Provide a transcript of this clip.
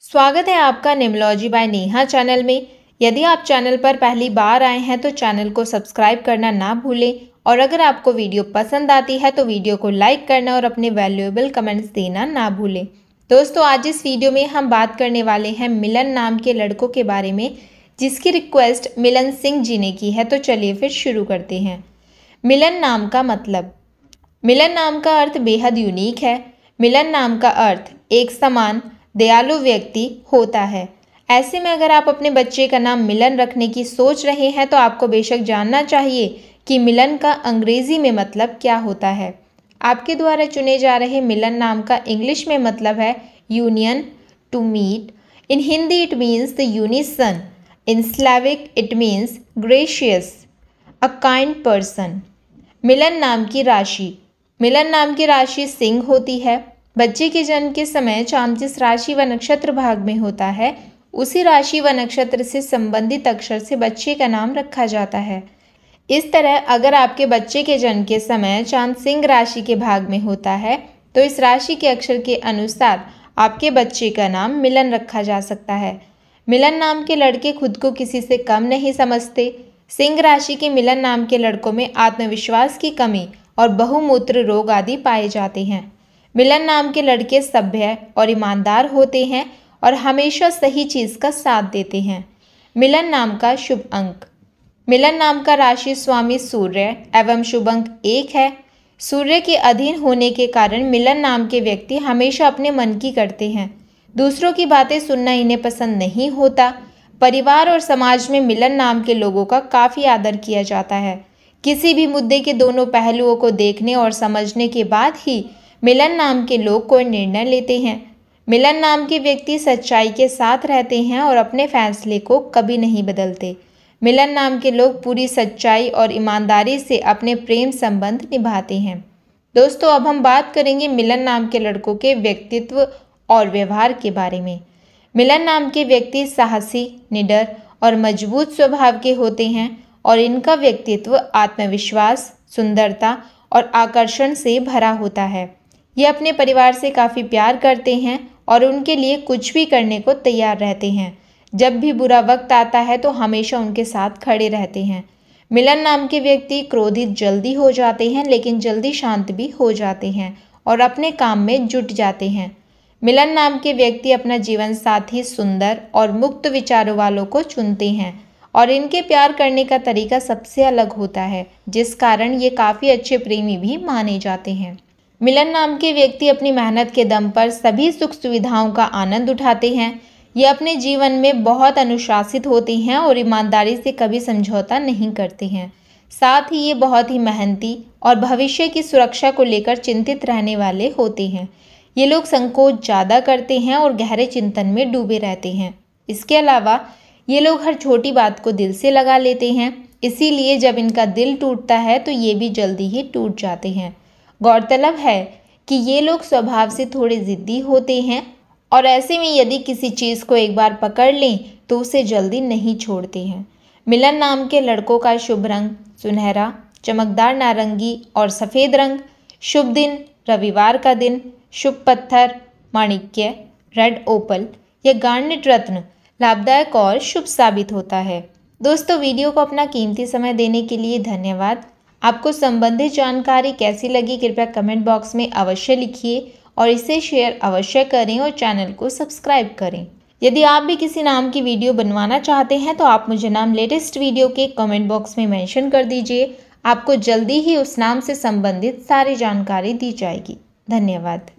स्वागत है आपका निमलॉजी बाय नेहा चैनल में यदि आप चैनल पर पहली बार आए हैं तो चैनल को सब्सक्राइब करना ना भूलें और अगर आपको वीडियो पसंद आती है तो वीडियो को लाइक करना और अपने वैल्यूएबल कमेंट्स देना ना भूलें दोस्तों आज इस वीडियो में हम बात करने वाले हैं मिलन नाम के लड़कों के बारे में जिसकी रिक्वेस्ट मिलन सिंह जी ने की है तो चलिए फिर शुरू करते हैं मिलन नाम का मतलब मिलन नाम का अर्थ बेहद यूनिक है मिलन नाम का अर्थ एक समान दयालु व्यक्ति होता है ऐसे में अगर आप अपने बच्चे का नाम मिलन रखने की सोच रहे हैं तो आपको बेशक जानना चाहिए कि मिलन का अंग्रेज़ी में मतलब क्या होता है आपके द्वारा चुने जा रहे मिलन नाम का इंग्लिश में मतलब है union to meet in Hindi it means the unison in Slavic it means gracious a kind person Milan नाम की राशि मिलन नाम की राशि सिंह होती है बच्चे के जन्म के समय चांद जिस राशि व नक्षत्र भाग में होता है उसी राशि व नक्षत्र से संबंधित अक्षर से बच्चे का नाम रखा जाता है इस तरह अगर आपके बच्चे के जन्म के समय चांद सिंह राशि के भाग में होता है तो इस राशि के अक्षर के अनुसार आपके बच्चे का नाम मिलन रखा जा सकता है मिलन नाम के लड़के खुद को किसी से कम नहीं समझते सिंह राशि के मिलन नाम के लड़कों में आत्मविश्वास की कमी और बहुमूत्र रोग आदि पाए जाते हैं मिलन नाम के लड़के सभ्य और ईमानदार होते हैं और हमेशा सही चीज़ का साथ देते हैं मिलन नाम का शुभ अंक मिलन नाम का राशि स्वामी सूर्य एवं शुभ अंक एक है सूर्य के अधीन होने के कारण मिलन नाम के व्यक्ति हमेशा अपने मन की करते हैं दूसरों की बातें सुनना इन्हें पसंद नहीं होता परिवार और समाज में मिलन नाम के लोगों का काफ़ी आदर किया जाता है किसी भी मुद्दे के दोनों पहलुओं को देखने और समझने के बाद ही मिलन नाम के लोग कोई निर्णय लेते हैं मिलन नाम के व्यक्ति सच्चाई के साथ रहते हैं और अपने फैसले को कभी नहीं बदलते मिलन नाम के लोग पूरी सच्चाई और ईमानदारी से अपने प्रेम संबंध निभाते हैं दोस्तों अब हम बात करेंगे मिलन नाम के लड़कों के व्यक्तित्व और व्यवहार के बारे में मिलन नाम के व्यक्ति साहसी निडर और मजबूत स्वभाव के होते हैं और इनका व्यक्तित्व आत्मविश्वास सुंदरता और आकर्षण से भरा होता है ये अपने परिवार से काफ़ी प्यार करते हैं और उनके लिए कुछ भी करने को तैयार रहते हैं जब भी बुरा वक्त आता है तो हमेशा उनके साथ खड़े रहते हैं मिलन नाम के व्यक्ति क्रोधित जल्दी हो जाते हैं लेकिन जल्दी शांत भी हो जाते हैं और अपने काम में जुट जाते हैं मिलन नाम के व्यक्ति अपना जीवन साथी सुंदर और मुक्त विचारों वालों को चुनते हैं और इनके प्यार करने का तरीका सबसे अलग होता है जिस कारण ये काफ़ी अच्छे प्रेमी भी माने जाते हैं मिलन नाम के व्यक्ति अपनी मेहनत के दम पर सभी सुख सुविधाओं का आनंद उठाते हैं ये अपने जीवन में बहुत अनुशासित होते हैं और ईमानदारी से कभी समझौता नहीं करते हैं साथ ही ये बहुत ही मेहनती और भविष्य की सुरक्षा को लेकर चिंतित रहने वाले होते हैं ये लोग संकोच ज़्यादा करते हैं और गहरे चिंतन में डूबे रहते हैं इसके अलावा ये लोग हर छोटी बात को दिल से लगा लेते हैं इसीलिए जब इनका दिल टूटता है तो ये भी जल्दी ही टूट जाते हैं गौरतलब है कि ये लोग स्वभाव से थोड़े ज़िद्दी होते हैं और ऐसे में यदि किसी चीज़ को एक बार पकड़ लें तो उसे जल्दी नहीं छोड़ते हैं मिलन नाम के लड़कों का शुभ रंग सुनहरा चमकदार नारंगी और सफ़ेद रंग शुभ दिन रविवार का दिन शुभ पत्थर माणिक्य रेड ओपल या गार्नेट रत्न लाभदायक और शुभ साबित होता है दोस्तों वीडियो को अपना कीमती समय देने के लिए धन्यवाद आपको संबंधित जानकारी कैसी लगी कृपया कमेंट बॉक्स में अवश्य लिखिए और इसे शेयर अवश्य करें और चैनल को सब्सक्राइब करें यदि आप भी किसी नाम की वीडियो बनवाना चाहते हैं तो आप मुझे नाम लेटेस्ट वीडियो के कमेंट बॉक्स में मेंशन कर दीजिए आपको जल्दी ही उस नाम से संबंधित सारी जानकारी दी जाएगी धन्यवाद